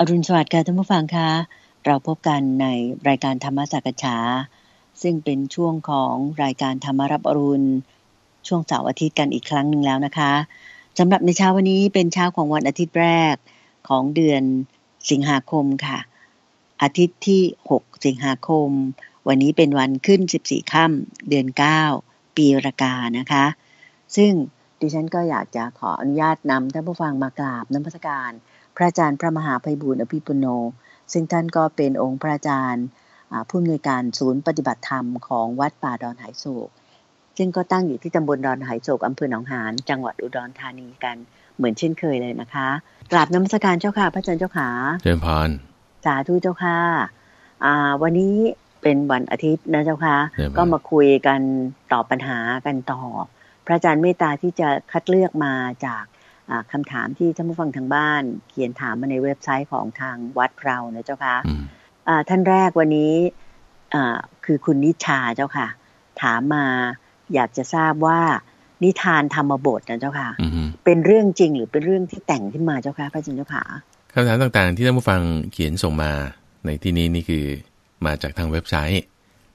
อรุณสวัสดิ์ค่ะท่านผู้ฟังคะเราพบกันในรายการธรรมสักฉาซึ่งเป็นช่วงของรายการธรรมรับอรุณ ช่วงเสาร์อาทิตย์กันอีกครั้งหนึ่งแล้วนะคะสำหรับในเช้าวันนี้เป็นเช้าของวันอาทิตย์แรกของเดือนสิงหาคมค่ะ อาทิตย์ที่ 6 สิงหาคม วันนี้เป็นวันขึ้น 14 ค่ำเดือน 9 ปีรากานะคะ ซึ่งดิฉันก็อยากจะขออนุญาตนำท่านผู้ฟังมากราบน้ำพระสการพระอาจารย์พระมหาภัยบูญอภิปุโน ซึ่งท่านก็เป็นองค์พระอาจารย์ผู้อำนวยการศูนย์ปฏิบัติธรรมของวัดป่าดอนหายโศกซึ่งก็ตั้งอยู่ที่ตำบลดอนหายโศกอำเภอหนองหานจังหวัดอุดรธานีกันเหมือนเช่นเคยเลยนะคะกราบน้ำสการเจ้าค่ะ พระอาจารย์เจ้าขาเจริญพาน สาธุเจ้าค่ะวันนี้เป็นวันอาทิตย์นะเจ้าค่ะ ก็มาคุยกันตอบปัญหากันต่อ พระอาจารย์เมตตาที่จะคัดเลือกมาจากคำถามที่ท่านผู้ฟังทางบ้านเขียนถามมาในเว็บไซต์ของทางวัดเรานะเจ้าคะ่ะท่านแรกวันนี้คือคุณนิชาเจ้าค่ะ ถามมาอยากจะทราบว่า นิทานธรรมบทนะเจ้าค่ะเป็นเรื่องจริงหรือเป็นเรื่องที่แต่งขึ้นมาเจ้าค่ะพระจินเจ้าค่ะคำถามต่างๆที่ท่านผู้ฟังเขียนส่งมาในที่นี้นี่คือมาจากทางเว็บไซต์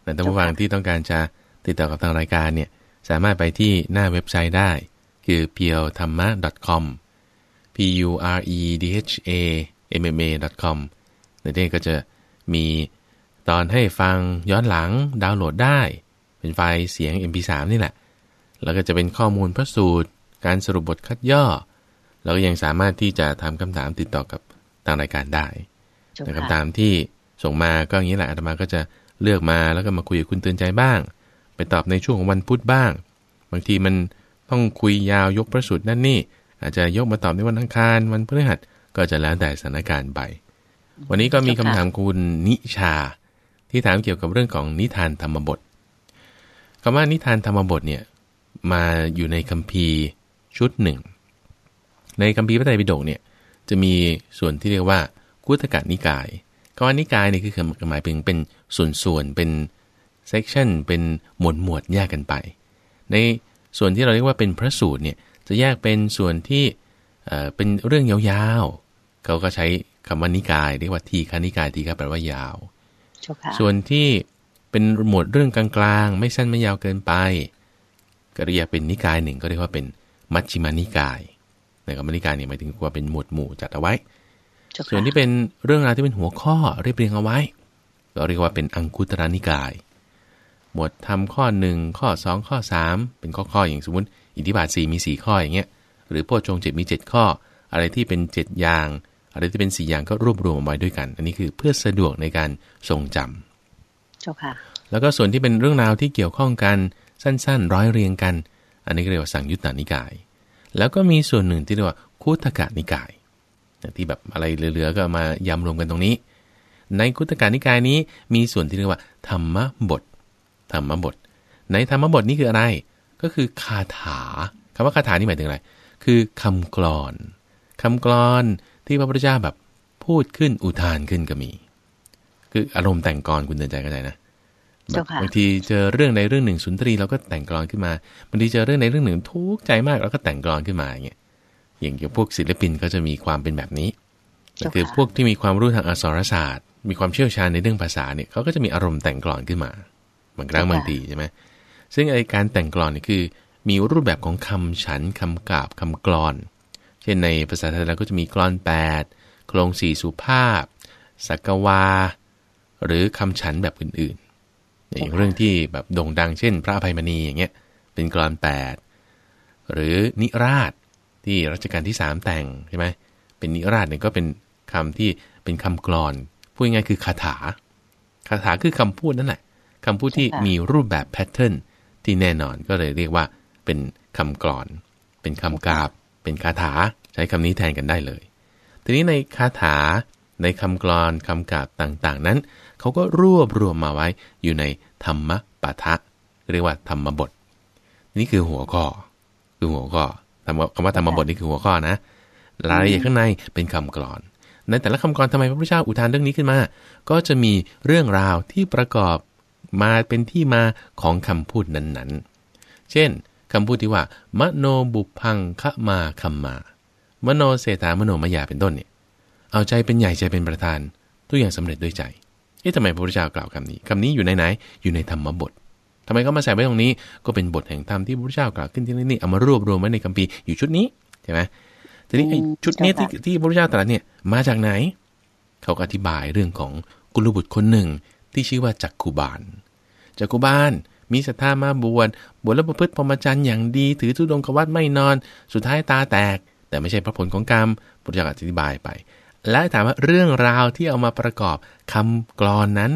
แต่ท่านผู้ฟังที่ต้องการจะติดต่อกับทางรายการเนี่ยสามารถไปที่หน้าเว็บไซต์ได้คือเพียวธรรมะ c o m p u r e d h a m m a com ในที่ก็จะมีตอนให้ฟังย้อนหลังดาวน์โหลดได้ เป็นไฟล์เสียง mp3 นี่แหละ แล้วก็จะเป็นข้อมูลพระสูตรการสรุปบทคัดย่อ แล้วก็ยังสามารถที่จะทำคำถามติดต่อกับทางรายการได้คำถามที่ส่งมาก็อย่างนี้แหละอาตมาก็จะเลือกมาแล้วก็มาคุยกับคุณเตือนใจบ้าง ไปตอบในช่วงของวันพุธบ้างบางทีมันต้องคุยยาวยกพระสูตรนั่นนี่อาจจะยกมาตอบในวันอังคารวันพฤหัสก็จะแล้วแต่สถานการณ์ไปวันนี้ก็มีคำถามคุณนิชา ที่ถามเกี่ยวกับเรื่องของนิทานธรรมบทคำว่านิทานธรรมบทเนี่ยมาอยู่ในคัมภีร์ชุดหนึ่งในคัมภีร์พระไตรปิฎกเนี่ยจะมีส่วนที่เรียกว่ากุตกะนิกายคำว่านิกายเนี่ยคือคหมายีึงเป็นส่วนๆเป็นเซกชันเป็นหมวดหมวดแยกกันไป ในส่วนที่เราเรียกว่าเป็นพระสูตรเนี่ยจะแยกเป็นส่วนที่เป็นเรื่องยาวๆ เขาก็ใช้คำว่านิกาย เรียกว่า ทีคานิกายทีก็แปลว่ายาว ส่วนที่เป็นหมวดเรื่องกลางๆ ไม่สั้นไม่ยาวเกินไป ก็เรียกเป็นนิกายหนึ่งก็เรียกว่าเป็นมัชฌิมานิกายนคำานิกายเนี่ยหมายถึงว่าเป็นหมวดหมู่จัดเอาไว้ ส่วนที่เป็นเรื่องราวที่เป็นหัวข้อเรียบเรียงเอาไว้เราเรียกว่าเป็นอังคุตรนิกายหมวดทำข้อ1ข้อ2 ข้อ 3 เป็นข้อข้ออย่างสมมติ อิทธิบาท4มี4 ข้ออย่างเงี้ยหรือโพชฌงเจ็มี7 ข้อ อะไรที่เป็น 7 อย่าง อะไรที่เป็น 4 อย่างก็รวบรวมไว้ด้วยกัน อันนี้คือเพื่อสะดวกในการทรงจำเจ้าค่ะแล้วก็ส่วนที่เป็นเรื่องราวที่เกี่ยวข้องกันสั้นๆ ร้อยเรียงกัน อันนี้เรียกว่าสังยุตตานิกาย แล้วก็มีส่วนหนึ่งที่เรียกว่าคุตกะนิกาย ที่แบบอะไรเหลือๆก็มายำรวมกันตรงนี้ ในคุตกะนิกายนี้มีส่วนที่เรียกว่าธรรมบทธรรมบท ในธรรมบทนี้คืออะไร ก็คือคาถา คำว่าคาถานี่หมายถึงอะไร คือคำกรอน คำกรอนที่พระพุทธเจ้าแบบพูดขึ้นอุทานขึ้นก็มี คืออารมณ์แต่งกรคุณเดินใจก็ได้นะ บางทีเจอเรื่องในเรื่องหนึ่งสุนทรีเราก็แต่งกรอนขึ้นมาบางทีเจอเรื่องในเรื่องหนึ่งทุกข์ใจมากเราก็แต่งกรอนขึ้นมาอย่างเงี้ยอย่างพวกศิลปินก็จะมีความเป็นแบบนี้คือพวกที่มีความรู้ทางอักษรศาสตร์ มีความเชี่ยวชาญในเรื่องภาษาเนี่ยเขาก็จะมีอารมณ์แต่งกลอนขึ้นมาบางครั้งบางทีใช่ไหมซึ่งไอการแต่งกลอนนี่คือมีรูปแบบของคำฉันคำกาบคำกลอน เช่นในภาษาไทยเราก็จะมีกลอน 8 โครงสี่สุภาพ สักวาหรือคำฉันแบบอื่นๆ อย่างเรื่องที่แบบโด่งดังเช่นพระอภัยมณีอย่างเงี้ยเป็นกลอน 8 หรือนิราชที่รัชกาลที่ 3 แต่งใช่ไหมเป็นนิราชเนี่ยก็เป็นคำที่เป็นคำกลอนพูดง่ายคือคาถาคาถาคือคำพูดนั่นแหละคำพูดที่มีรูปแบบแพทเทิร์นที่แน่นอนก็เลยเรียกว่าเป็นคำกรอน เป็นคำกราบ เป็นคาถาใช้คำนี้แทนกันได้เลย ทีนี้ในคาถา ในคำกรอนคำกราบต่างๆนั้นเขาก็รวบรวมมาไว้อยู่ในธรรมปะทะเรียกว่าธรรมบท นี่คือหัวข้อ คือหัวข้อคำว่าธรรมบทนี่คือหัวข้อนะ รายละเอียดข้างในเป็นคำกรอน ในแต่ละคำกรอนทำไมพระพุทธเจ้าอุทานเรื่องนี้ขึ้นมา ก็จะมีเรื่องราวที่ประกอบมาเป็นที่มาของคำพูดนั้นๆ เช่นคำพูดที่ว่ามโนบุพังคมาคัมมา มโนเศรษฐามโนมยาเป็นต้นเนี่ย เอาใจเป็นใหญ่ใจเป็นประธาน ตัวอย่างสำเร็จด้วยใจเอ๊ะทำไมพระพุทธเจ้ากล่าวคำนี้ คำนี้อยู่ในไหน อยู่ในธรรมบท ทำไมเขามาใส่ไว้ตรงนี้ ก็เป็นบทแห่งธรรมที่พระพุทธเจ้ากล่าวขึ้นที่นี่ เอามารวบรวมไว้ในคำปีอยู่ชุดนี้ใช่ไหมทีนี้ไอ้ชุดนี้ที่ที่พระพุทธเจ้าตรัสเนี่ย มาจากไหน เขาอธิบายเรื่องของกุลบุตรคนหนึ่งที่ชื่อว่าจักขุบาลจากุบาน มีศรัทธามาบวชบวชแล้วประพฤติพรหมจรรย์อย่างดี ถือธุดงควัตไม่นอน สุดท้ายตาแตก แต่ไม่ใช่พระผลของกรรมพุทธเจ้าอธิบายไป และถามว่าเรื่องราวที่เอามาประกอบคำกรอนนั้น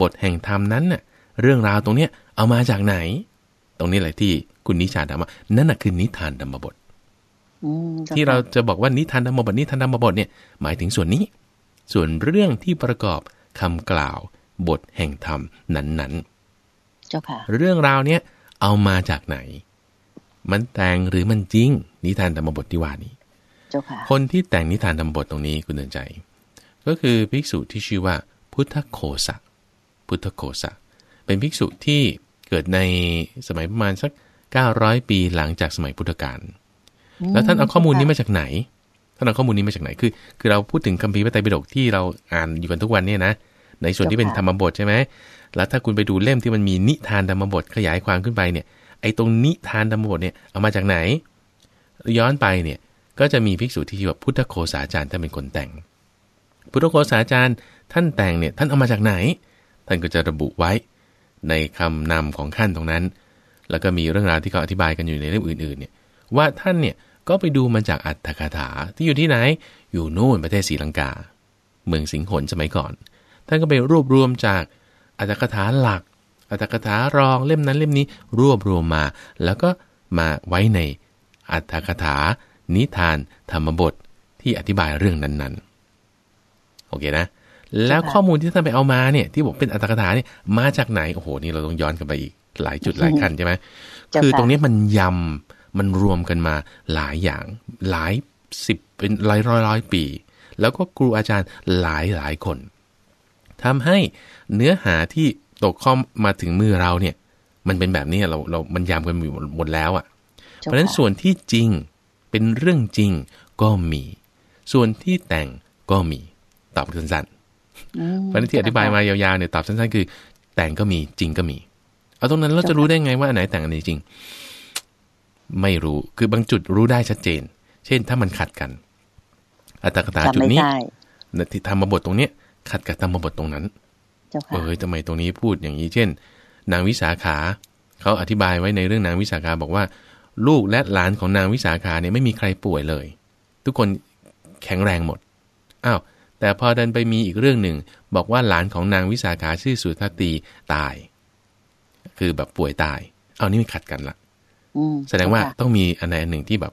บทแห่งธรรมนั้นเรื่องราวตรงเนี้ยเอามาจากไหน ตรงนี้แหละที่คุณนิชาถามว่านั่นคือนิทานธรรมบทที่เราจะบอกว่านิทานธรรมบทนิทานธรรมบทเนี่ยหมายถึงส่วนนี้ ส่วนเรื่องที่ประกอบคำกล่าวบทแห่งธรรม นั้นๆเจ้าค่ะ เรื่องราวเนี้ยเอามาจากไหน มันแต่งหรือมันจริงนิทานธรรมบทที่ว่านี้เจ้าค่ะคนที่แต่งนิทานธรรมบทตรงนี้คุณเดินใจ ก็คือภิกษุที่ชื่อว่าพุทธโคสะพุทธโคสะเป็นภิกษุที่เกิดในสมัยประมาณสัก900 ปีหลังจากสมัยพุทธกาลแล้วท่านเอาข้อมูลนี้มาจากไหนท่านเอาข้อมูลนี้มาจากไหนคือ คือเราพูดถึงคัมภีร์พระไตรปิฎกที่เราอ่านอยู่กันทุกวันเนี่ยนะในส่วนที่เป็นธรรมบทใช่ไหมแล้วถ้าคุณไปดูเล่มที่มันมีนิทานธรรมบทขยายความขึ้นไปเนี่ย ไอ้ตรงนิทานธรรมบทเนี่ยเอามาจากไหน ย้อนไปเนี่ยก็จะมีภิกษุที่ชื่อว่าพุทธโคสาจารย์ท่านเป็นคนแต่ง พุทธโคสาจารย์ท่านแต่งเนี่ยท่านเอามาจากไหน ท่านก็จะระบุไว้ในคำนำของขั้นตรงนั้น แล้วก็มีเรื่องราวที่เขาอธิบายกันอยู่ในเล่มอื่นๆเนี่ยว่าท่านเนี่ยก็ไปดูมาจากอัตถกถาที่อยู่ที่ไหน อยู่นู่นประเทศศรีลังกาเมืองสิงห์ผลสมัยก่อนท่านก็ไปรวบรวมจากอัตถกถาหลัก อัตถกถารองเล่มนั้นเล่มนี้ รวบรวมมา แล้วก็มาไว้ในอัตถกถา นิทานธรรมบทที่อธิบายเรื่องนั้นๆโอเคนะแล้วข้อมูลที่ท่านไปเอามาเนี่ยที่บอกเป็นอัตถกถาเนี่ยมาจากไหนโอ้โหนี่เราต้องย้อนกลับไปอีก หลายจุดหลายขั้นใช่ไหมคือตรงนี้มันยำ มันรวมกันมาหลายอย่างหลายสิบเป็นหลายร้อยร้อยปี แล้วก็ครูอาจารย์หลายหลายคนทำให้เนื้อหาที่ตกข้อมมาถึงมือเราเนี่ย มันเป็นแบบนี้เรา เรา มันยามกันหมดหมดแล้วอะ่ะ เพราะฉะนั้นส่วนที่จริงเป็นเรื่องจริงก็มี ส่วนที่แต่งก็มีตอบสั้นๆเพราะนั้นที่อธิบายมายาวๆเนี่ยตอบสั้นๆคือ แต่งก็มีจริงก็มี เอาตรงนั้นเราจะรู้ได้ไงว่าอันไหนแต่งอันไหนจริง ไม่รู้คือบางจุดรู้ได้ชัดเจน เช่นถ้ามันขัดกัน อัตถกถาจุดนี้ที่ทำมาบทตรงเนี้ยขัดกับธรรมบทตรงนั้น เออทำไมตรงนี้พูดอย่างนี้ เช่น นางวิสาขา เขาอธิบายไว้ในเรื่องนางวิสาขาบอกว่าลูกและหลานของนางวิสาขาเนี่ยไม่มีใครป่วยเลย ทุกคนแข็งแรงหมด อ้าว แต่พอดันไปมีอีกเรื่องหนึ่ง บอกว่าหลานของนางวิสาขาชื่อสุทัตีตาย คือแบบป่วยตาย เอานี่มันขัดกันละแสดงว่าต้องมีอันไหนอันหนึ่งที่แบบ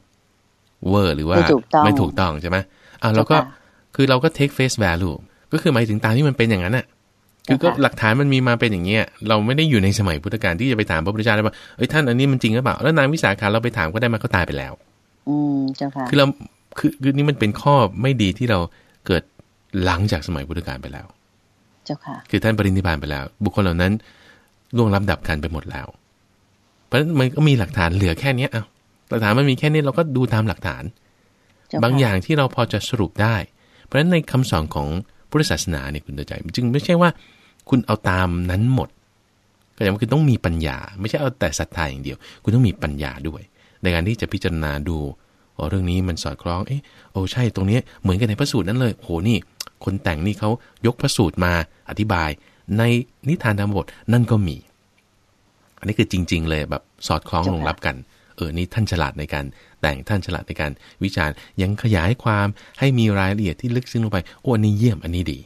เวอร์หรือว่าไม่ถูกต้องใช่ไหมอ้าแล้วก็ คือเราก็ take face value ก็คือหมายถึงตามที่มันเป็นอย่างนั้นอ่ะ คือก็หลักฐานมันมีมาเป็นอย่างเงี้ยเราไม่ได้อยู่ในสมัยพุทธกาลที่จะไปถามพระพุทธเจ้าได้ว่าเอ้ยท่านอันนี้มันจริงหรือเปล่า แล้วนางวิสาขาเราไปถามก็ได้มาเขาตายไปแล้วอืมเจ้าค่ะคือเราคือคือนี่มันเป็นข้อไม่ดีที่เราเกิดหลังจากสมัยพุทธกาลไปแล้ว เจ้าค่ะ คือท่านปรินิพานไปแล้ว บุคคลเหล่านั้นล่วงลับดับกันไปหมดแล้ว เพราะฉะนนั้มันก็มีหลักฐานเหลือแค่เนี้ยเอาหลักฐานมันมีแค่นี้เราก็ดูตามหลักฐาน บางอย่างที่เราพอจะสรุปได้ เพราะฉะนั้นในคำสอนของพุทธศาสนาเนี่ยคุณตัวใจจึงไม่ใช่ว่าคุณเอาตามนั้นหมด ก็จะ่ันคือต้องมีปัญญาไม่ใช่เอาแต่ศรัทธาอย่างเดียว คุณต้องมีปัญญาด้วย ในการที่จะพิจารณาดูเรื่องนี้มันสอดคล้อง เอ๊ะโอ้ใช่ตรงนี้ เหมือนกันในพระสูตรนั้นเลย โหนี่คนแต่งนี่เขายกพระสูตรมา อธิบายในนิทานธรรมบทนั่นก็มี อันนี้คือจริง ๆ เลยแบบสอดคล้องลงรับกันอนี่ท่านฉลาดในการแต่งท่านฉลาดในการวิจารณ์ยังขยายความให้มีรายละเอียดที่ลึกซึ้งลงไปโอ้อันนี้เยี่ยมอันนี้ดี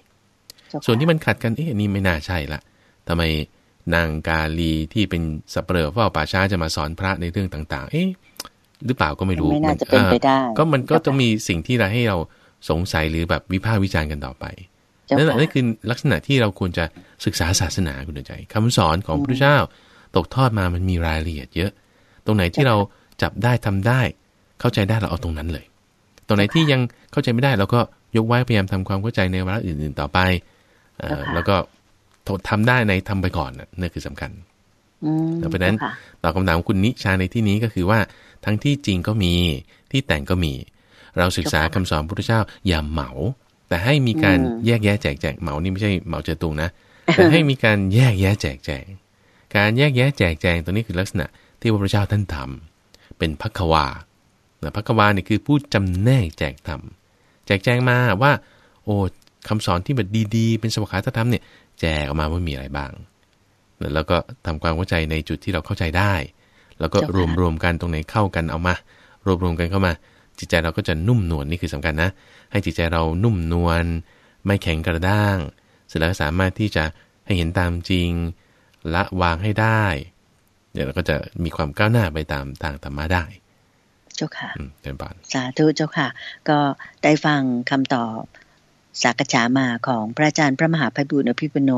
ส่วนที่มันขัดกันเอ๊ะนี่ไม่น่าใช่ละทำไมนางกาลีที่เป็นสับเปลือเ่้าป่าช้าจะมาสอนพระในเรื่องต่าง ๆ เอ๊ะหรือเปล่าก็ไม่รู้ไม่น่าจะเป็นไปได้ก็มันก็จะมีสิ่งที่เราให้เราสงสัยหรือแบบวิพากษ์วิจารณ์กันต่อไปนั่นแหละนั่นคือลักษณะที่เราควรจะศึกษาศาสนาคุณใจ คำสอนของพระเจ้าตกทอดมามันมีรายละเอียดเยอะตรงไหนที่เราจับได้ทำได้เข้าใจได้เราเอาตรงนั้นเลย ตรงไหนที่ยังเข้าใจไม่ได้เราก็ยกไว้พยายามทำความเข้าใจในวาระอื่นๆ ต่อไปอแล้วก็ทำได้ในทำไปก่อนนี่คือสำคัญเพราะฉะนั้นตอบคำถามคุณนิชาในที่นี้ก็คือว่าทั้งที่จริงก็มีที่แต่งก็มี เราศึกษาคำสอนพระพุทธเจ้าอย่าเหมา แต่ให้มีการแยกแยะแจกแจงเหมานี่ไม่ใช่เหมาเจอตุงนะแต่ให้มีการแยกแยะแจกแจง การแยกแยะแจกแจงตัวนี้คือลักษณะที่พระพุทธเจ้าท่านทำเป็นพักวานะพักวาเนี่ยคือผู้จำแนกแจกธรรมแจกแจงมาว่าโอ้คำสอนที่แบบดีๆ เป็นสวขาธรรมเนี่ยแจกออกมาว่ามีอะไรบ้างแล้วก็ทำความเข้าใจในจุดที่เราเข้าใจได้แล้วก็รวมรวมกันตรงไหนเข้ากันเอามา รวมรวมกันเข้ามา จิตใจเราก็จะนุ่มนวลนนี่คือสำคัญนะให้จิตใจเรานุ่มนวลไม่แข็งกระด้าง เสร็จแล้วสามารถที่จะให้เห็นตามจริงละวางให้ได้เดี๋ยวเราก็จะมีความก้าวหน้าไปตามทางธรรมะได้ เจ้าค่ะเป็นบานสาธุเจ้าค่ะ ก็ได้ฟังคำตอบสักฉามาของพระอาจารย์พระมหาภัยบุญอภิปุโน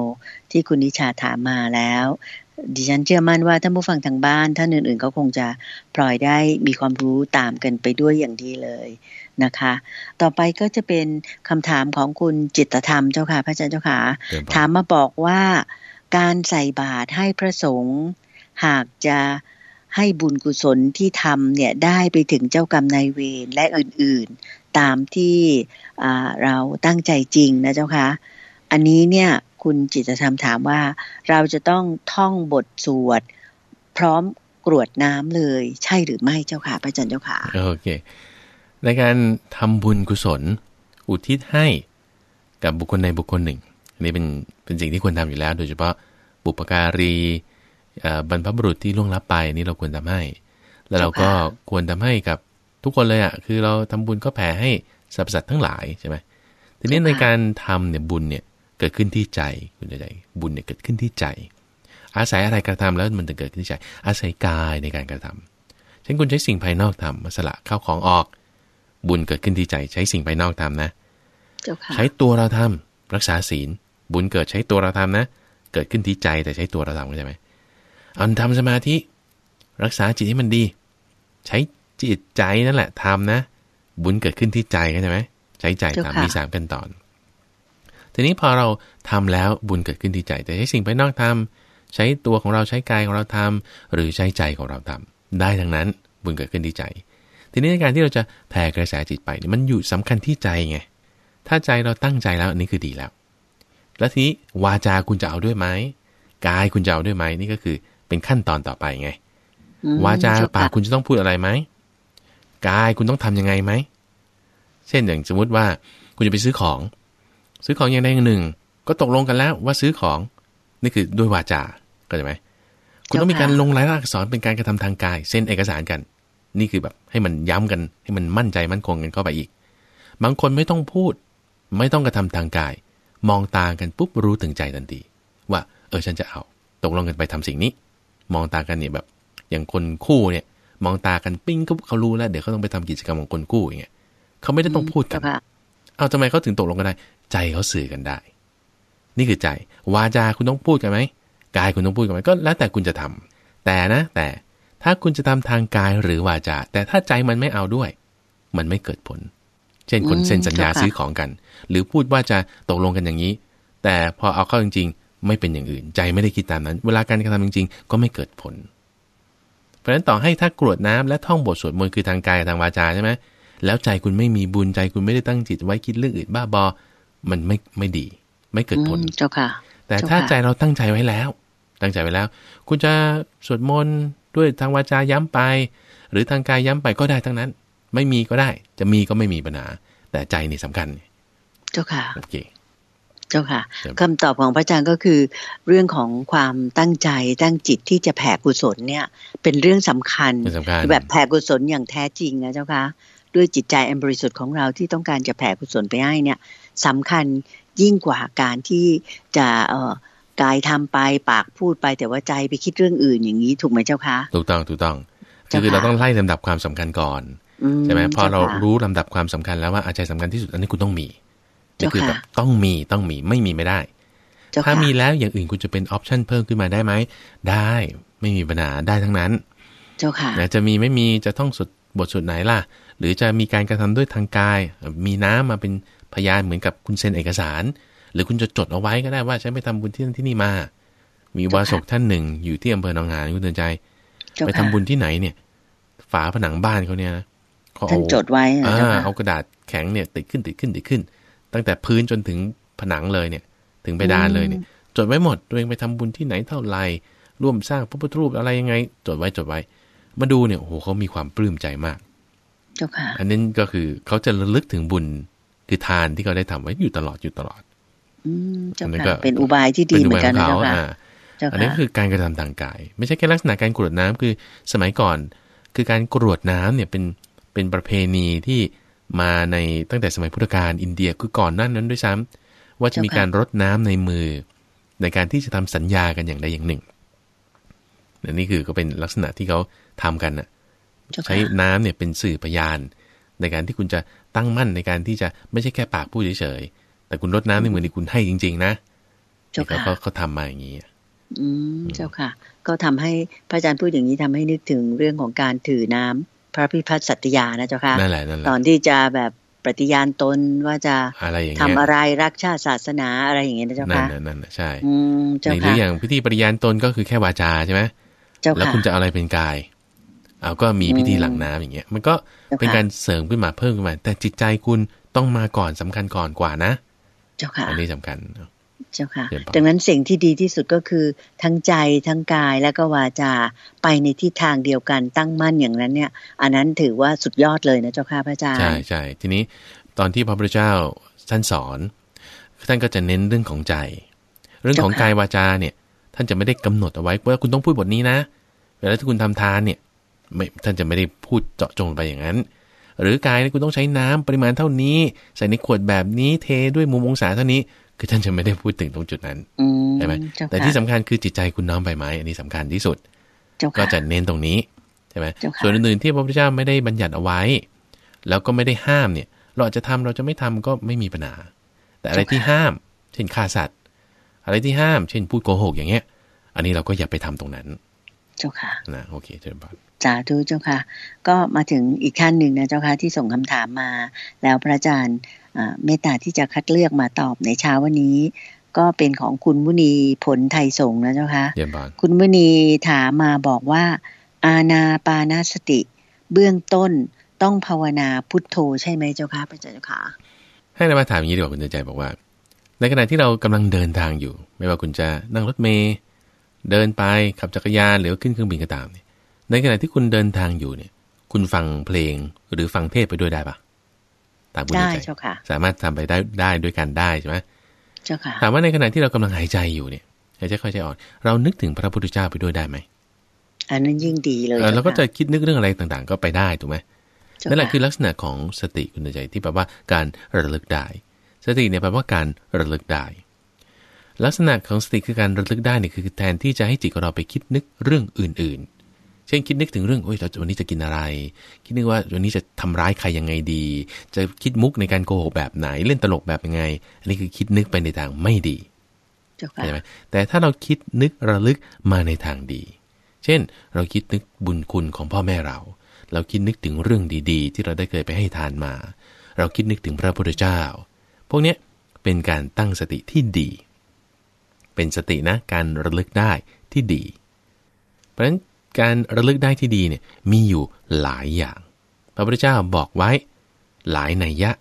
ที่คุณนิชาถามมาแล้ว ดิฉันเชื่อมั่นว่าท่านผู้ฟังทางบ้านท่านอื่นๆเขาคงจะปล่อยได้มีความรู้ตามกันไปด้วยอย่างดีเลยนะคะ ต่อไปก็จะเป็นคำถามของคุณจิตธรรม เจ้าค่ะ พระอาจารย์เจ้าค่ะถามมาบอกว่าการใส่บาตรให้พระสงฆ์หากจะให้บุญกุศลที่ทำเนี่ยได้ไปถึงเจ้ากรรมนายเวรและอื่น ๆ ตามที่เราตั้งใจจริงนะ เจ้าคะ อันนี้เนี่ยคุณจิตธรรมถามว่า เราจะต้องท่องบทสวด พร้อมกรวดน้ำเลยใช่หรือไม่เจ้าค่ะพระอาจารย์เจ้าค่ะโอเคในการทำบุญกุศล อุทิศให้กับบุคคลในบุคคลหนึ่งอันนี้เป็นเป็นสิ่งที่ควรทำอยู่แล้ว โดยเฉพาะบุปการีบรรพบุรุษที่ล่วงลับไปนี่เราควรทำให้ แล้วเราก็ควรทำให้กับทุกคนเลยอ่ะ คือเราทำบุญก็แผ่ให้สรรพสัตว์ทั้งหลายใช่ไหมทีนี้ในการทำเนี่ยบุญเนี่ยเกิดขึ้นที่ใจคุณใจบุญเนี่ยเกิดขึ้นที่ใจ อาศัยอะไรกระทำแล้วมันถึงเกิดขึ้นที่ใจ อาศัยกายในการกระทำฉันคุณใช้สิ่งภายนอกทำมาสละข้าวของออก บุญเกิดขึ้นที่ใจ ใช้สิ่งภายนอกทำนะใช้ตัวเราทำรักษาศีล บุญเกิดใช้ตัวเราทำนะ เกิดขึ้นที่ใจแต่ใช้ตัวเราทำใช่ไหมอันทำสมาธิ รักษาจิตให้มันดี ใช้จิตใจนั่นแหละทำนะ บุญเกิดขึ้นที่ใจ ใช่ไหมใช้ใจทำมีสามขั้นตอน ทีนี้พอเราทำแล้วบุญเกิดขึ้นที่ใจ แต่ใช้สิ่งภายนอกทำ ใช้ตัวของเราใช้กายของเราทำ หรือใช้ใจของเราทำ ได้ทั้งนั้นบุญเกิดขึ้นที่ใจ ทีนี้ในการที่เราจะแผ่กระแสจิตไป มันอยู่สำคัญที่ใจไงถ้าใจเราตั้งใจแล้วอันนี้คือดีแล้ว แล้วทีนี้วาจาคุณจะเอาด้วยไหมกายคุณจะเอาด้วยไหมนี่ก็คือเป็นขั้นตอนต่อไปไงวาจาปากคุณจะต้องพูดอะไรไหมกายคุณต้องทํำยังไงไหมเช่นอย่างสมมติว่า คุณจะไปซื้อของ ซื้อของอย่างใดอย่างหนึ่ง ก็ตกลงกันแล้วว่าซื้อของ นี่คือด้วยวาจาก็ใช่ไหมคุณต้องมีการลงรายลักษณ์อักษรเป็นการกระทำทางกายเซ็นเอกสารกัน นี่คือแบบให้มันย้ำกันให้มันมั่นใจมั่นคงกันเข้าไปอีกบางคนไม่ต้องพูด ไม่ต้องกระทำทางกาย มองตากันปุ๊บรู้ถึงใจทันทีว่าเออฉันจะเอา ตกลงกันไปทำสิ่งนี้มองตากันเนี่ยแบบ อย่างคนคู่เนี่ย มองตากันปิ้งก็เขารู้แล้วเดี๋ยวเขาต้องไปทำกิจกรรมของคนคู่อย่างเงี้ยเขาไม่ได้ต้องพูดกันเอาทำไมเขาถึงตกลงกันได้ ใจเขาสื่อกันได้ นี่คือใจ วาจาคุณต้องพูดกันไหมกายคุณต้องพูดกันไหมก็แล้วแต่คุณจะทำ แต่นะ แต่ถ้าคุณจะทำทางกายหรือวาจา แต่ถ้าใจมันไม่เอาด้วย มันไม่เกิดผล เช่นคนเซ็นสัญญาซื้อของกัน หรือพูดว่าจะตกลงกันอย่างนี้ แต่พอเอาเข้าจริงๆไม่เป็นอย่างอื่นใจไม่ได้คิดตามนั้น เวลาการกระทำจริงๆ ก็ไม่เกิดผล เพราะฉะนั้นต่อให้ถ้ากรวดน้ำและท่องบทสวดมนต์คือทางกายทางวาจาใช่ไหมแล้วใจคุณไม่มีบุญใจคุณไม่ได้ตั้งจิตไว้คิดเรื่องอื่นบ้าบอมันไม่ไม่ดี ไม่เกิดผลเจ้าค่ะ แต่ถ้าใจเราตั้งใจไว้แล้ว ตั้งใจไว้แล้ว คุณจะสวดมนต์ด้วยทางวาจาย้ำไป หรือทางกายย้ำไปก็ได้ทั้งนั้น ไม่มีก็ได้ จะมีก็ไม่มีปัญหาแต่ใจนี่สำคัญเจ้าค่ะโอเคเจ้าค่ะคำตอบของพระอาจารย์ก็คือ เรื่องของความตั้งใจตั้งจิตที่จะแผ่กุศลเนี่ยเป็นเรื่องสำคัญแบบแผ่กุศลอย่างแท้จริงนะเจ้าค่ะด้วยจิตใจอันบริสุทธิ์ของเราที่ต้องการจะแผ่กุศลไปให้เนี่ยสำคัญยิ่งกว่าการที่จะเอ่อกายทำไปปากพูดไปแต่ว่าใจไปคิดเรื่องอื่น อย่างนี้ถูกไหมเจ้าคะถูกต้องถูกต้องคือเราต้องไล่ลำดับความสำคัญก่อนใช่ไหมพอเรารู้ลำดับความสำคัญแล้วว่าอาใจสำคัญที่สุดอันนี้คุณต้องมีนี่คือแบบต้องมีต้องมีไม่มีไม่ได้ ถ้ามีแล้วอย่างอื่นคุณจะเป็นออปชันเพิ่มขึ้นมาได้ไหมได้ไม่มีปัญหาได้ทั้งนั้น เจ้าค่ะจะมีไม่มีจะต้องสุดบทสุดไหนล่ะ หรือจะมีการกระทำด้วยทางกาย มีน้ำมาเป็นพยานเหมือนกับคุณเซ็นเอกสาร หรือคุณจะจดเอาไว้ก็ได้ว่าฉันไปทำบุญที่นั่นที่นี่มา มีวาสกท่านหนึ่ง อยู่ที่อำเภอหนองหานคุณเตือนใจไปทำบุญที่ไหนเนี่ย ฝาผนังบ้านเขาเนี่ยนะเขาาจดไว้เอากระดาษแข็งเนี่ยติดขึ้นติดขึ้นติดขึ้นตั้งแต่พื้นจนถึงผนังเลยเนี่ย ถึงไปดานเลยเนี่ย จดไว้หมดตัวเองไปทำบุญที่ไหนเท่าไหร่ร่วมสร้างพระพุทธรูปอะไรยังไง จดไว้จดไว้ มาดูเนี่ยโอ้โหเขามีความปลื้มใจมากอันนั้นก็คือเขาจะระลึกถึงบุญคือทานที่เขาได้ทำไว้อยู่ตลอดอยู่ตลอดอันนั้นก็เป็นอุบายที่ดีเหมือนกันนะค่ะอันนี้คือการกระทำทางกาย ไม่ใช่แค่ลักษณะการกรวดน้ำคือสมัยก่อน คือการกรวดน้ำเนี่ยเป็นเป็นประเพณีที่มาในตั้งแต่สมัยพุทธกาลอินเดียคือก่อนนั้นนั้นด้วยซ้ำ ว่าจะมีการรดน้ำในมือ ในการที่จะทำสัญญากันอย่างใดอย่างหนึ่งนนี่คือก็เป็นลักษณะที่เขาทำกันน่ะใช้น้ำเนี่ยเป็นสื่อพยาน ในการที่คุณจะตั้งมั่นในการที่จะไม่ใช่แค่ปากพูดเฉยๆแต่คุณรดน้ำในมือนี่คุณให้จริงๆนะเขาเขาทำมาอย่างนี้อืมเจ้าค่ะ ก็ทำให้พระอาจารย์พูดอย่างนี้ทำให้นึกถึงเรื่องของการถือน้ำพระพิพัฒน์สัตยานะเจ้าค่ะนั่นแหละนั่นแหละตอนที่จะแบบปฏิญาณตนว่าจะอะไรอย่างทำอะไรรักชาติศาสนาอะไรอย่างเงี้ยนะเจ้าค่ะนั่นนั่นใช่ในหรืออย่างพิธีปฏิญาณตนก็คือแค่วาจาใช่ไหมเจ้าค่ะแล้วคุณจะอะไรเป็นกายเอาก็มีพิธีหลังน้ำอย่างเงี้ย มันก็เป็นการเสริมขึ้นมาเพิ่มขึ้นมาแต่จิตใจคุณต้องมาก่อนสำคัญก่อนกว่านะ เจ้าค่ะอันนี้สำคัญเจ้าค่ะ ดังนั้นสิ่งที่ดีที่สุดก็คือทั้งใจทั้งกายและก็วาจาไปในทิศทางเดียวกันตั้งมั่นอย่างนั้นเนี่ยอันนั้นถือว่าสุดยอดเลยนะ เจ้าค่ะพระอาจารย์ใช่ใช่ทีนี้ตอนที่พระพุทธเจ้าท่านสอนท่านก็จะเน้นเรื่องของใจ เรื่องของกายวาจาเนี่ย ท่านจะไม่ได้กำหนดเอาไว้ว่าคุณต้องพูดบทนี้นะ เวลาที่คุณทำทานเนี่ยไม่ท่านจะไม่ได้พูดเจาะจงไปอย่างนั้น หรือกายเนี่ยคุณต้องใช้น้ำปริมาณเท่านี้ ใส่ในขวดแบบนี้เทด้วยมุมองศาเท่านี้คือท่านจะไม่ได้พูดถึงตรงจุดนั้นใช่ไหมแต่ที่สำคัญคือจิตใจคุณน้อมไปไหมอันนี้สำคัญที่สุดก็จะเน้นตรงนี้ใช่ไหมส่วนอื่นๆที่พระพุทธเจ้าไม่ได้บัญญัติเอาไว้ แล้วก็ไม่ได้ห้ามเนี่ย เราจะทำเราจะไม่ทำก็ไม่มีปัญหา แต่อะไรที่ห้าม เช่นฆ่าสัตว์ อะไรที่ห้าม เช่นพูดโกหก อย่างเงี้ย อันนี้เราก็อย่าไปทำตรงนั้น เจ้าค่ะ นะโอเคเชิญบัต่าทูเจ้าค่ะ ก็มาถึงอีกขั้นหนึ่งนะ เจ้าค่ะที่ส่งคำถามมาแล้วพระอาจารย์เมตตาที่จะคัดเลือกมาตอบในเช้าวันนี้ ก็เป็นของคุณมุนีผลไทยสงนะเจ้าคะคุณมุนีถามมาบอกว่าอาณาปานาสติ เบื้องต้นต้องภาวนาพุทโธใช่ไหมเจ้าคะพระเจ้าค่ะให้เรามาถามอย่างนี้ดีกว่าคุณใจบอกว่า ในขณะที่เรากำลังเดินทางอยู่ ไม่ว่าคุณจะนั่งรถเมย์เดินไปขับจักรยานหรือขึ้นเครื่องบินก็ตามเนี่ยในขณะที่คุณเดินทางอยู่เนี่ย คุณฟังเพลงหรือฟังเทศไปด้วยได้ปะตามผู้ใจสามารถทำไปได้ได้ด้วยกันได้ใช่ไหมเจ้าค่ะถามว่าในขณะที่เรากำลังหายใจอยู่เนี่ยหายใจค่อยใจอ่อนเรานึกถึงพระพุทธเจ้าไปด้วยได้ไหมอันนั้นยิ่งดีเลยแล้วก็จะคิดนึกเรื่องอะไรต่างๆ ก็ไปได้ถูกไหมนั่นแหละคือลักษณะของสติคุณใจที่แปลว่า การระลึกได้สติเนี่ยแปลว่าการระลึกได้ ลักษณะของสติคือการระลึกได้เนี่ยคือแทนที่จะให้จิตของเราไปคิดนึกเรื่องอื่น ๆเช่นคิดนึกถึงเรื่องโอ้ยวันนี้จะกินอะไร คิดนึกว่าวันนี้จะทำร้ายใครยังไงดี จะคิดมุกในการโกหกแบบไหนเล่นตลกแบบยังไง อันนี้คือคิดนึกไปในทางไม่ดีใช่ไหมแต่ถ้าเราคิดนึกระลึกมาในทางดี เช่นเราคิดนึกบุญคุณของพ่อแม่เรา เราคิดนึกถึงเรื่องดีๆ ที่เราได้เคยไปให้ทานมา เราคิดนึกถึงพระพุทธเจ้า พวกเนี้ยเป็นการตั้งสติที่ดี เป็นสตินะการระลึกได้ที่ดีเพราะฉะนั้นการระลึกได้ที่ดีเนี่ยมีอยู่หลายอย่าง พระพุทธเจ้าบอกไว้ หลายนัยยะ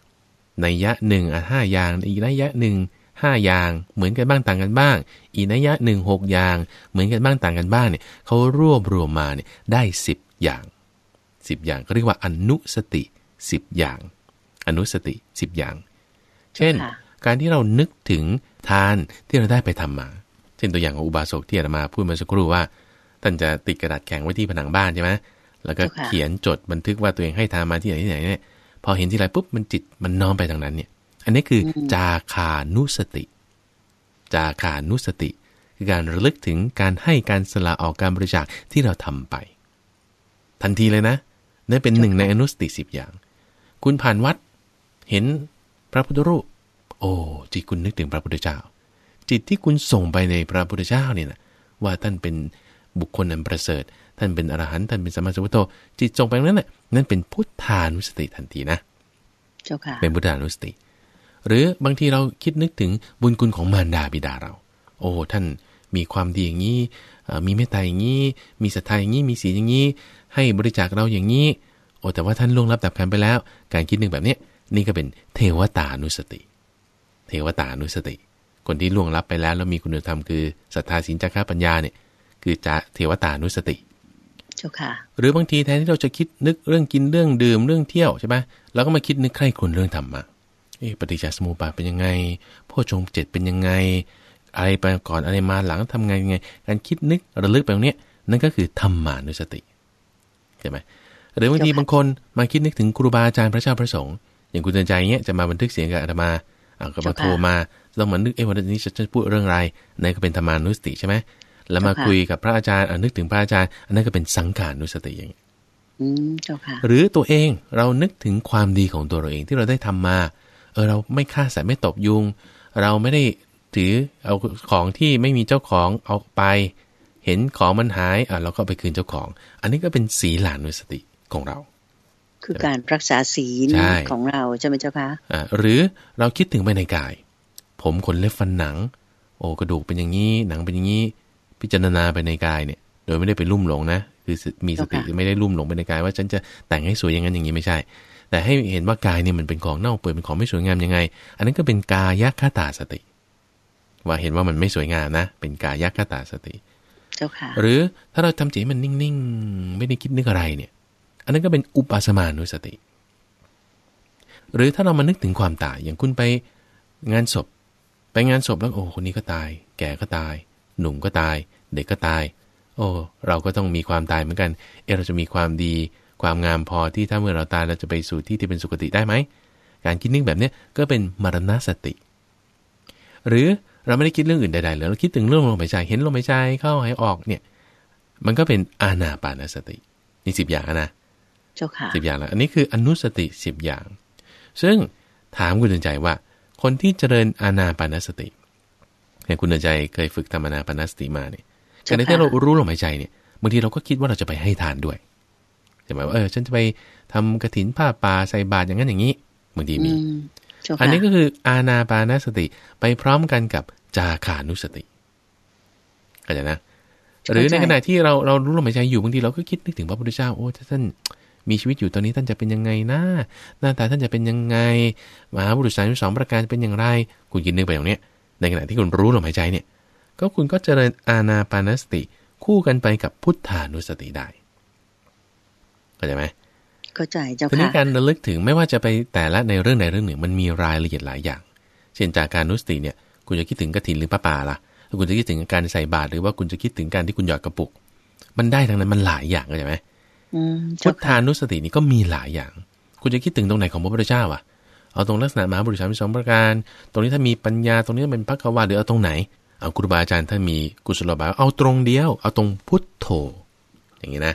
นัยยะหนึ่งอ่ะห้าอย่าง อีกนัยยะหนึ่งห้าอย่าง เหมือนกันบ้างต่างกันบ้าง อีกนัยยะหนึ่งหกอย่าง เหมือนกันบ้างต่างกันบ้างเนี่ยเขารวบรวมมาเนี่ยได้สิบอย่างสิบอย่างก็เรียกว่าอนุสติสิบอย่างอนุสติสิบอย่าง เช่นการที่เรานึกถึงทานที่เราได้ไปทำมา เช่นตัวอย่างของอุบาสกที่อาตมาพูดมาสักครู่ว่าท่านจะติดกระดาษแข็งไว้ที่ผนังบ้านใช่ไหมแล้วก็เขียนจดบันทึกว่าตัวเองให้ทานมาที่ไหนที่ไหนเนี่ย พอเห็นที่ไรปุ๊บ มันจิตมันน้อมไปทางนั้นเนี่ย อันนี้คือ จาคานุสติ จาคานุสติคือการระลึกถึงการให้การสละออกการบริจาคที่เราทำไป ทันทีเลยนะ นี่เป็นหนึ่งในอนุสติสิบอย่าง คุณผ่านวัดเห็นพระพุทธรูป โอ้ จิตคุณนึกถึงพระพุทธเจ้า จิตที่คุณส่งไปในพระพุทธเจ้าเนี่ยนะว่าท่านเป็นบุคคลนั้นประเสริฐ ท่านเป็นอรหันต์ ท่านเป็นสมาสัมพุทโธจิตจงไปนั้นน่ะนั่นเป็นพุทธานุสติทันทีนะ เจ้าค่ะเป็นพุทธานุสติ หรือบางทีเราคิดนึกถึงบุญคุณของมารดาบิดาเรา โอ้ ท่านมีความดีอย่างนี้ มีเมตตาอย่างนี้ มีศรัทธาอย่างนี้ มีศีลอย่างนี้ ให้บริจาคเราอย่างนี้ โอ้แต่ว่าท่านล่วงลับดับขันไปแล้ว การคิดนึงแบบนี้ นี่ก็เป็นเทวตานุสติ เทวตานุสติ คนที่ล่วงลับไปแล้วแล้วมีคุณธรรมคือศรัทธาศีลจักระปัญญาเนี่ยคือจะเทวตานุสติเจ้าค่ะหรือบางทีแทนที่เราจะคิดนึกเรื่องกินเรื่องดื่มเรื่องเที่ยวใช่ไหมเราก็มาคิดนึกใคร่คุณเรื่องธรรมะเอปฏิจจสมุปบาทเป็นยังไงโพชฌงเจ็ดเป็นยังไง อะไรไปก่อนอะไรมาหลังทำงานยังไง การคิดนึกระลึกไปตรงนี้นั่นก็คือธรรมานุสติใช่ไหมหรือบางทีบางคนมาคิดนึกถึงครูบาอาจารย์พระเจ้าพระสงฆ์อย่างคุณเตือนใจเนี้ยจะมาบันทึกเสียงกับอาตมาอ่าก็มาโทรมาต้องมานึกเอ๊ะวันนี้จะพูดเรื่องอะไรนั่นก็เป็นธรรมานุสติใช่ไหมแล้วมาคุยกับพระอาจารย์ นึกถึงพระอาจารย์ อันนั้นก็เป็นสังขารนุสติอย่างนี้หรือตัวเองเรานึกถึงความดีของตัวเราเองที่เราได้ทำมา เออเราไม่ฆ่าสัตว์ไม่ตบยุง เราไม่ได้ถือเอาของที่ไม่มีเจ้าของเอาไป เห็นของมันหาย อ่ะ เราก็ไปคืนเจ้าของ อันนี้ก็เป็นสีหลานุสติของเรา คือการรักษาศีลของเราใช่ไหมเจ้าคะอ่าหรือเราคิดถึงไปในกาย ผมขนเล็บฟันหนัง โอ้กระดูกเป็นอย่างนี้ หนังเป็นอย่างนี้พิจารณาไปในกายเนี่ย โดยไม่ได้ไปลุ่มหลงนะ คือมีสติไม่ได้ลุ่มหลงไปในกายว่าฉันจะแต่งให้ สวยอย่างนั้น อย่างนี้ ไม่ใช่ แต่ให้เห็นว่ากายเนี่ยมันเป็นของเน่าเปื่อยเป็นของไม่สวยงามยังไง อันนั้นก็เป็นกายคตาสติ ว่าเห็นว่ามันไม่สวยงามนะ เป็นกายคตาสติหรือถ้าเราทำจิตมันนิ่งๆไม่ได้คิดนึกอะไร เนี่ย อันนั้นก็เป็นอุปาสมานุสติ หรือถ้าเรามานึกถึงความตาย อย่างคุณไปงานศพไปงานศพแล้วโอ้คนนี้ก็ตาย แก่ก็ตายหนุ่มก็ตายเด็กก็ตาย โอ้เราก็ต้องมีความตายเหมือนกัน เออเราจะมีความดี ความงามพอที่ถ้าเมื่อเราตายเราจะไปสู่ที่ที่เป็นสุคติได้ไหมการคิดนึกแบบนี้ก็เป็นมรณสติ หรือเราไม่ได้คิดเรื่องอื่นใดๆเลยเราคิดถึงเรื่องลมหายใจเห็นลมหายใจเข้าหายออกเนี่ยมันก็เป็นอาณาปานสตินี่สิบอย่างนะเจ้าค่ะสิบอย่างแล้วอันนี้คืออนุสติสิบอย่างซึ่งถามคุณใจว่า คนที่เจริญอาณาปานสติอย่างคุณใจเคยฝึกธรรมนาปนสติมาเนี่ยขณะที่เรารู้ลมหายใจเนี่ยบางทีเราก็คิดว่าเราจะไปให้ทานด้วยใช่ไหมว่าเออฉันจะไปทำกระถินผ้าป่าใส่บาตรอย่างนั้น อย่างนี้ บางทีมี อันนี้ก็คืออาณาปานสติไปพร้อมกันกับ จาขานุสติเข้าใจนะ หรือในขณะที่เราเรารู้ลมหายใจอยู่บางทีเราก็คิดนึกถึงพระพุทธเจ้าโอ้ท่านมีชีวิตอยู่ตอนนี้ ท่านจะเป็นยังไงนะหน้าตาท่านจะเป็นยังไงมหาบุรุษสายสองประการเป็นอย่างไรคุณคินนึกไปอย่างเนี้ยในขณะที่คุณรู้ลมหายใจ เนี่ย ก็คุณก็เจริญอาณาปานสติคู่กันไปกับพุทธานุสติได้เข้าใจไหมเข้าใจเจ้าค่ะทีนี้การระลึกถึง ไม่ว่าจะไปแต่ละในเรื่องใดเรื่องหนึ่ง มันมีรายละเอียดหลายอย่าง เช่นจากการนุสติเนี่ยคุณจะคิดถึงกระถินหรือป้าป่าล่ะคุณจะคิดถึงการใส่บาตรหรือว่าคุณจะคิดถึงการที่คุณหยอดกระปุก มันได้ทั้งนั้นมันหลายอย่างเข้าใจไหมพุทธานุสตินี่ก็มีหลายอย่าง คุณจะคิดถึงตรงไหนของพระพุทธเจ้าอ่ะเอาตรงลักษณะมหาบุรุษสามสองประการ ตรงนี้ถ้ามีปัญญาตรงนี้เป็นพักวาหรือเอาตรงไหนเอาครูบาอาจารย์ท่านมีกุศลบายเอาตรงเดียวเอาตรงพุทโธ อย่างนี้นะ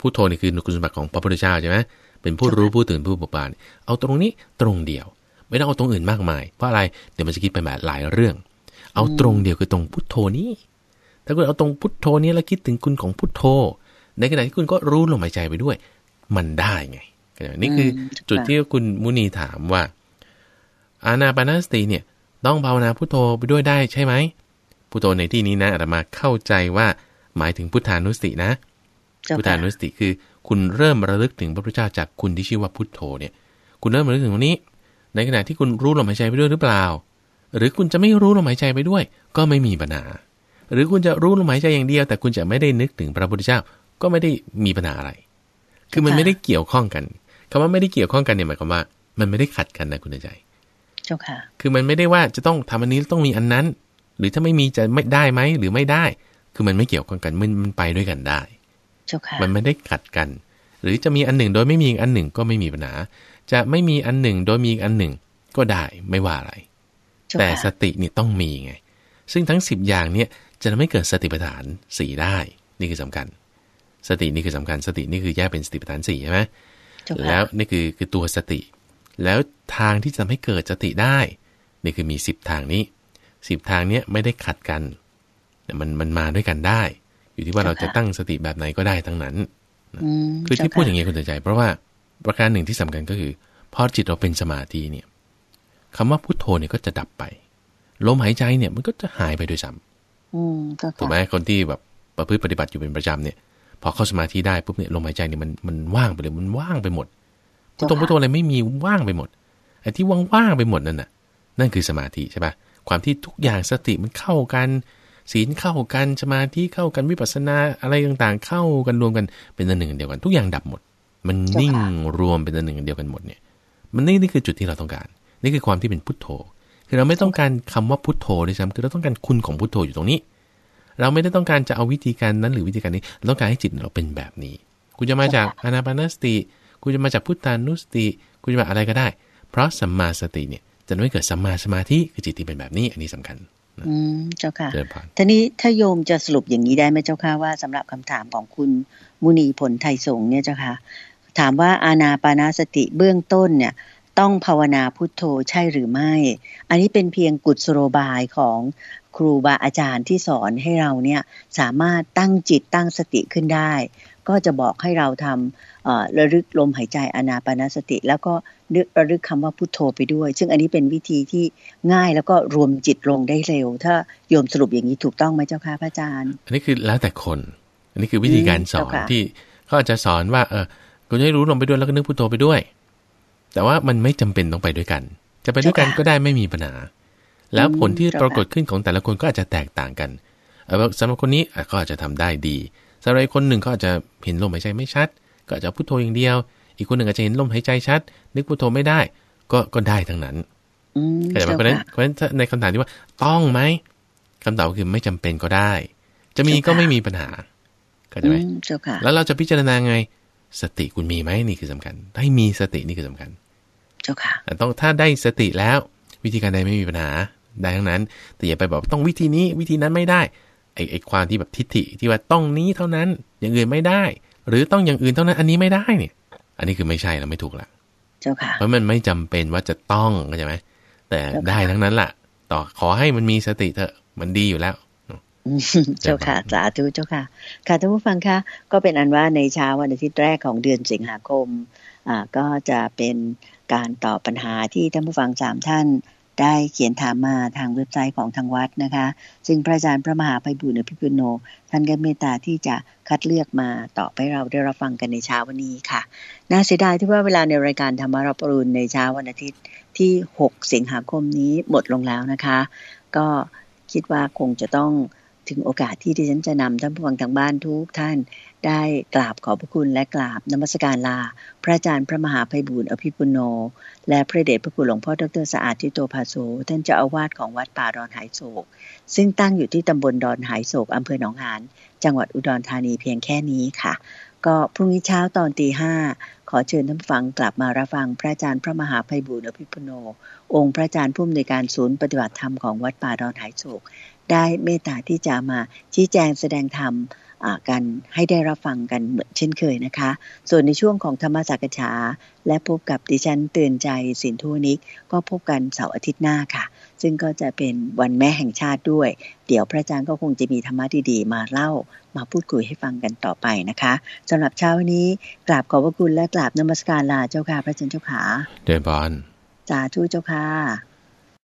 พุทโธนี่คือคุณสมบัติของพระพุทธเจ้าใช่ไหมเป็นผู้รู้ ผู้ตื่นผู้ปบกบานเอาตรงนี้ตรงเดียว ไม่ต้องเอาตรงอื่นมากมายเพราะอะไรเดี๋ยวมันจะคิดไปแบบหลายเรื่อง เอาตรงเดียวคือตรงพุทโธนี้ถ้าคุณเอาตรงพุทโธนี้แล้วคิดถึงคุณของพุทโธ ในขณะที่คุณก็รู้ลมหายใจไปด้วย มันได้ไงนี่คือจุดที่คุณมุนีถามว่าอาณาปานสติเนี่ยต้องภาวนาพุทโธไปด้วยได้ใช่ไหมพุทโธในที่นี้นะอาตมาเข้าใจว่าหมายถึงพุทธานุสตินะ พุทธานุสติคือ คุณเริ่มระลึกถึงพระพุทธเจ้าจากคุณที่ชื่อว่าพุทโธเนี่ย คุณเริ่มระลึกถึงตรงนี้ ในขณะที่คุณรู้ลมหายใจไปด้วยหรือเปล่า หรือคุณจะไม่รู้ลมหายใจไปด้วยก็ไม่มีปัญหาหรือคุณจะรู้ลมหายใจอย่างเดียว แต่คุณจะไม่ได้นึกถึงพระพุทธเจ้าก็ไม่ได้มีปัญหาอะไร คือมันไม่ได้เกี่ยวข้องกัน คำว่าไม่ได้เกี่ยวข้องกันเนี่ยหมายความว่ามันไม่ได้ขัดกันนะคุณใจจ้าค่ะคือมันไม่ได้ว่าจะต้องทำอันนี้ต้องมีอันนั้น หรือถ้าไม่มีจะไม่ได้ไหมหรือไม่ได้ คือมันไม่เกี่ยวข้องกันมันมันไปด้วยกันได้เจ้าค่ะมันไม่ได้ขัดกัน หรือจะมีอันหนึ่งโดยไม่มีอันหนึ่งก็ไม่มีปัญหาจะไม่มีอันหนึ่งโดยมีอันหนึ่งก็ได้ไม่ว่าอะไรแต่สตินี่ต้องมีไง ซึ่งทั้งสิบอย่างเนี่ยจะทำให้เกิดสติปัฏฐานสี่ได้ นี่คือสำคัญสตินี่คือสำคัญสตินี่คือแยกเป็นสติปัฏฐานสี่ใช่ไหมแล้วนี่คือคือตัวสติแล้วทางที่จะทำให้เกิดสติได้นี่คือมี10ทางนี้10ทางเนี้ยไม่ได้ขัดกันมัน มันมาด้วยกันได้ อยู่ที่ว่าเราจะตั้งสติแบบไหนก็ได้ทั้งนั้นคือที่พูดอย่างนี้คุณใจ เพราะว่าประการหนึ่งที่สำคัญก็คือพอจิตเราเป็นสมาธิเนี่ยคำว่าพุทโธเนี่ยก็จะดับไปลมหายใจเนี่ยมันก็จะหายไปด้วยซ้ำถูกไหมคนที่แบบประพฤติปฏิบัติอยู่เป็นประจำเนี่ยพอเข้าสมาธิได้ปุ๊บเนี่ยลมหายใจเนี่ยมันมันว่างไปเลยมันว่างไปหมดพุทโธพุทโธอะไรไม่มีว่างไปหมดไอ้ที่ว่างๆไปหมดนั่นน่ะ นั่นคือสมาธิใช่ปะความที่ทุกอย่างสติมันเข้ากัน ศีลเข้ากันสมาธิเข้ากันวิปัสสนาอะไรต่างๆ เข้ากันรวมกันเป็นอันหนึ่งเดียวกัน ทุกอย่างดับหมด มันนิ่งรวมเป็นอันหนึ่งเดียวกันหมดเนี่ย มันนี่นี่คือจุดที่เราต้องการ นี่คือความที่เป็นพุทโธ คือเราไม่ต้องการคำว่าพุทโธด้วยซ้ำคือเราต้องการคุณของพุทโธอยู่ตรงนี้ เราไม่ได้ต้องการจะเอาวิธีการนั้น หรือวิธีการนี้เราต้องการให้จิตเราเป็นแบบนี้ คุณจะมาจากอนาปานสติคุณจะมาจากพุทธานุสติคุณจะมาอะไรก็ได้ เพราะสัมมาสติเนี่ยจะไม่เกิดสัมมาสมาธิคือจิตที่เป็นแบบนี้ อันนี้สำคัญอืมเจ้าค่ะทีนี้ถ้าโยมจะสรุปอย่างนี้ได้ไหมเจ้าค่ะว่าสำหรับคำถามของคุณมุนีผลไทยสงเนี่ยเจ้าค่ะ ถามว่าอาณาปานาสติเบื้องต้นเนี่ยต้องภาวนาพุทโธใช่หรือไม่ อันนี้เป็นเพียงกุศโลบายของครูบาอาจารย์ที่สอนให้เราเนี่ยสามารถตั้งจิตตั้งสติขึ้นได้ก็จะบอกให้เราทำระลึกลมหายใจอนาปนาสติ แล้วก็นึกระลึกคำว่าพุโทโธไปด้วย ซึ่งอันนี้เป็นวิธีที่ง่ายแล้วก็รวมจิตลงได้เร็ว ถ้าโยมสรุปอย่างนี้ถูกต้องไหมเจ้าค่ะพระอาจารย์ อันนี้คือแล้วแต่คน อันนี้คือวิธีการสอนที่เขาอาจจะสอนว่า เออคุณให้รู้ลมไปด้วยแล้วก็นึกพุโทโธไปด้วย แต่ว่ามันไม่จำเป็นต้องไปด้วยกันจะไปด้วยกันก็ได้ไม่มีปัญหาแล้วผลที่ปรากฏขึ้นของแต่ละคนก็อาจจะแตกต่างกันสำหรับคนนี้ก็อาจจะทำได้ดีสำหรับคนหนึ่งก็อาจจะเห็นลมหายใจไม่ชัด ก็จะพุทโธอย่างเดียว อีกคนหนึ่งอาจจะเห็นลมหายใจชัด นึกพุทโธไม่ได้ ก็ก็ได้ทั้งนั้นเข้าใจไหมเพราะนั้นเพราะนั้นในคำถามที่ว่าต้องไหมคำตอบคือไม่จำเป็นก็ได้ จะมีก็ไม่มีปัญหาเข้าใจไหมแล้วเราจะพิจารณาไง สติคุณมีไหมนี่คือสำคัญได้มีสตินี่คือสำคัญเจ้าค่ะต้องถ้าได้สติแล้ว วิธีการใดไม่มีปัญหาได้ทั้งนั้นแต่อย่าไปบอกต้องวิธีนี้วิธีนั้นไม่ได้อ้ไอ้ความที่แบบทิฏฐิที่ว่าต้องนี้เท่านั้นอย่างอื่นไม่ได้ หรือต้องอย่างอื่นเท่านั้น อันนี้ไม่ได้เนี่ย อันนี้คือไม่ใช่แล้ว ไม่ถูกละเจ้าค่ะเพราะมันไม่จำเป็นว่าจะต้องใช่ไหมแต่ได้ทั้งนั้นล่ะต่อขอให้มันมีสติเถอะมันดีอยู่แล้วเจ้าค่ะ สาธุเจ้าค่ะ ค่ะท่านผู้ฟังคะก็เป็นอันว่าในเช้าวันอาทิตย์แรกของเดือนสิงหาคม อ่าก็จะเป็นการตอบปัญหาที่ท่านผู้ฟังสามท่านได้เขียนถามมาทางเว็บไซต์ของทางวัดนะคะ ซึ่งพระอาจารย์พระมหาไพบุญอภิปุโนท่านก็เมตตาที่จะคัดเลือกมาต่อไปเราได้รับฟังกันในเช้าวันนี้ค่ะ น่าเสียดายที่ว่าเวลาในรายการธรรมารับรุณในเช้าวันอาทิตย์ที่ 6 สิงหาคมนี้หมดลงแล้วนะคะ ก็คิดว่าคงจะต้องถึงโอกาสที่ดิฉันจะนำท่านผู้ฟังทางบ้านทุกท่านได้กราบขอบพระคุณและกราบนมัสการลา พระอาจารย์พระมหาภัยบุญอภิปุโน และพระเดชพระคุณหลวงพ่อดรสะอาดทิโตภาโซท่านเจ้าอาวาสของวัดป่าดอนหายโศก ซึ่งตั้งอยู่ที่ตำบลดอนหายโศกอำเภอหนองหานจังหวัดอุดรธานีเพียงแค่นี้ค่ะ ก็พรุ่งนี้เช้าตอนตีห้าขอเชิญท่านฟังกลับมารับฟังพระอาจารย์พระมหาภัยบุญอภิปุโน องค์พระอาจารย์ผู้อำนวยการศูนย์ปฏิบัติธรรมของวัดป่าดอนหายโศกได้เมตตาที่จะมาชี้แจงแสดงธรรมกันให้ได้รับฟังกันเหมือนเช่นเคยนะคะ ส่วนในช่วงของธรรมศากชาและพบกับดิฉันเตือนใจสินทุนิกก็พบกันเสาร์อาทิตย์หน้าค่ะ ซึ่งก็จะเป็นวันแม่แห่งชาติด้วย เดี๋ยวพระอาจารย์ก็คงจะมีธรรมะดีๆมาเล่ามาพูดคุยให้ฟังกันต่อไปนะคะสำหรับเช้านี้กราบขอบพระคุณและกราบนมัสการลาเจ้าค่ะพระอาจารย์เจ้าขาเดบานสาธุเจ้าค่ะ